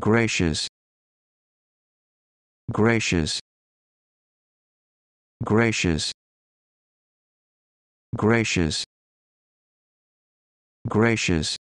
gracious gracious gracious gracious gracious